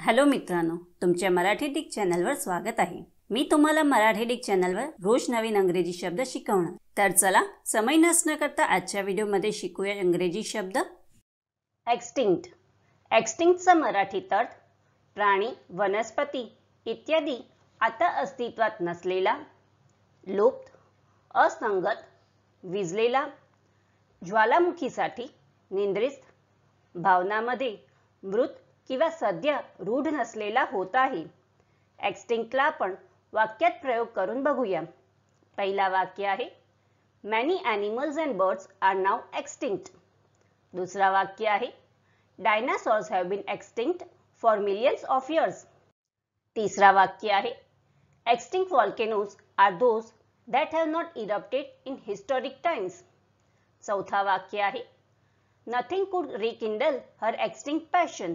hello मित्रांनो तुमच्या Marathi Dick चॅनलवर स्वागत आहे मी तुम्हाला मराठी डिक चॅनलवर रोज नवीन अंग्रेजी शब्द शिकवणार तर चला समय नसण्याकरता करता आजच्या व्हिडिओमध्ये शिकूया इंग्रजी शब्द एक्स्टिंक्ट एक्स्टिंक्टचा मराठी अर्थ प्राणी वनस्पती इत्यादी आता अस्तित्वात नसलेला लोप्त असंगत विजलेला ज्वालामुखीसाठी निंद्रित भावनामध्ये मृत किंवा सध्या रूढ नसलेला होत आहे एक्स्टिंकला आपण वाक्यात प्रयोग करून बघूया पहिला वाक्य आहे many animals and birds are now extinct दुसरा वाक्य आहे dinosaurs have been extinct for millions of years तिसरा वाक्य आहे extinct volcanoes are those that have not erupted in historic times चौथा वाक्य आहे नथिंग कुड रिकिंडल हर एक्स्टिंक पॅशन